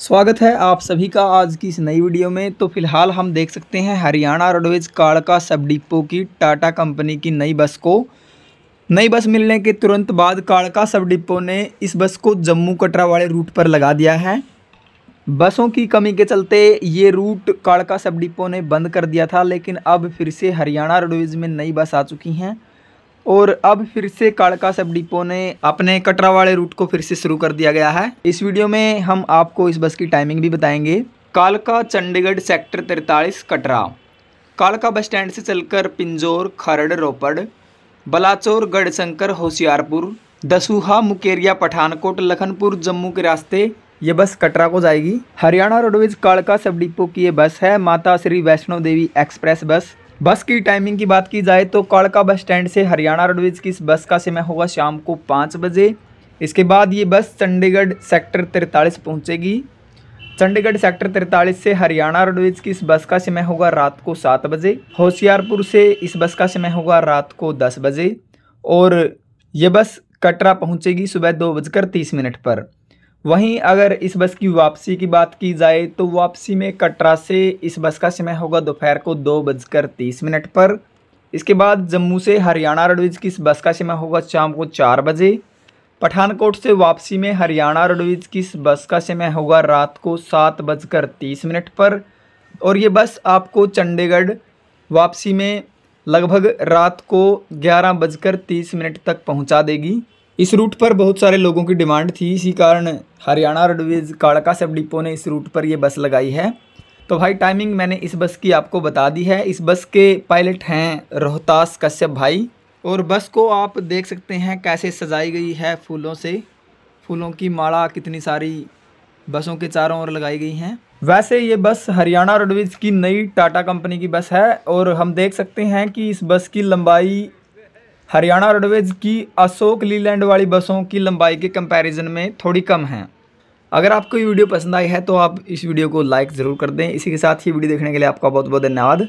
स्वागत है आप सभी का आज की इस नई वीडियो में तो फिलहाल हम देख सकते हैं हरियाणा रोडवेज काड़का सब डिपो की टाटा कंपनी की नई बस को नई बस मिलने के तुरंत बाद काड़का सब डिपो ने इस बस को जम्मू कटरा वाले रूट पर लगा दिया है बसों की कमी के चलते ये रूट काड़का सब डिपो ने बंद कर दिया था लेकिन अब फिर से हरियाणा रोडवेज में नई बस आ चुकी हैं और अब फिर से काड़का सब डिपो ने अपने कटरा वाले रूट को फिर से शुरू कर दिया गया है इस वीडियो में हम आपको इस बस की टाइमिंग भी बताएंगे कालका चंडीगढ़ सेक्टर तैतालीस कटरा कालका बस स्टैंड से चलकर पिंजोर खरड़ रोपड़ बलाचौर गढ़शंकर होशियारपुर दसूहा मुकेरिया पठानकोट लखनपुर जम्मू के रास्ते ये बस कटरा को जाएगी हरियाणा रोडवेज कालका सब डिपो की ये बस है माता श्री वैष्णो देवी एक्सप्रेस बस बस की टाइमिंग की बात की जाए तो कड़का बस स्टैंड से हरियाणा रोडवेज की इस बस का समय होगा शाम को पाँच बजे इसके बाद ये बस चंडीगढ़ सेक्टर तिरतालीस पहुँचेगी चंडीगढ़ सेक्टर तिरतालीस से हरियाणा रोडवेज की इस बस का समय होगा रात को सात बजे होशियारपुर से इस बस का समय होगा रात को दस बजे और ये बस कटरा पहुंचेगी सुबह दो बजकर तीस मिनट पर वहीं अगर इस बस की वापसी की बात की जाए तो वापसी में कटरा से इस बस का समय होगा दोपहर को दो बजकर तीस मिनट पर इसके बाद जम्मू से हरियाणा रोडवेज की इस बस का समय होगा शाम को चार बजे पठानकोट से वापसी में हरियाणा रोडवेज की इस बस का समय होगा रात को सात बजकर तीस मिनट पर और ये बस आपको चंडीगढ़ वापसी में लगभग रात को ग्यारह बजकर तीस मिनट तक पहुंचा देगी इस रूट पर बहुत सारे लोगों की डिमांड थी इसी कारण हरियाणा रोडवेज काड़का सब डिपो ने इस रूट पर ये बस लगाई है तो भाई टाइमिंग मैंने इस बस की आपको बता दी है इस बस के पायलट हैं रोहतास कश्यप भाई और बस को आप देख सकते हैं कैसे सजाई गई है फूलों से फूलों की माला कितनी सारी बसों के चारों ओर लगाई गई हैं वैसे ये बस हरियाणा रोडवेज की नई टाटा कंपनी की बस है और हम देख सकते हैं कि इस बस की लंबाई हरियाणा रोडवेज की अशोक लीलैंड वाली बसों की लंबाई के कंपैरिजन में थोड़ी कम है अगर आपको ये वीडियो पसंद आई है तो आप इस वीडियो को लाइक ज़रूर कर दें इसी के साथ ही वीडियो देखने के लिए आपका बहुत बहुत धन्यवाद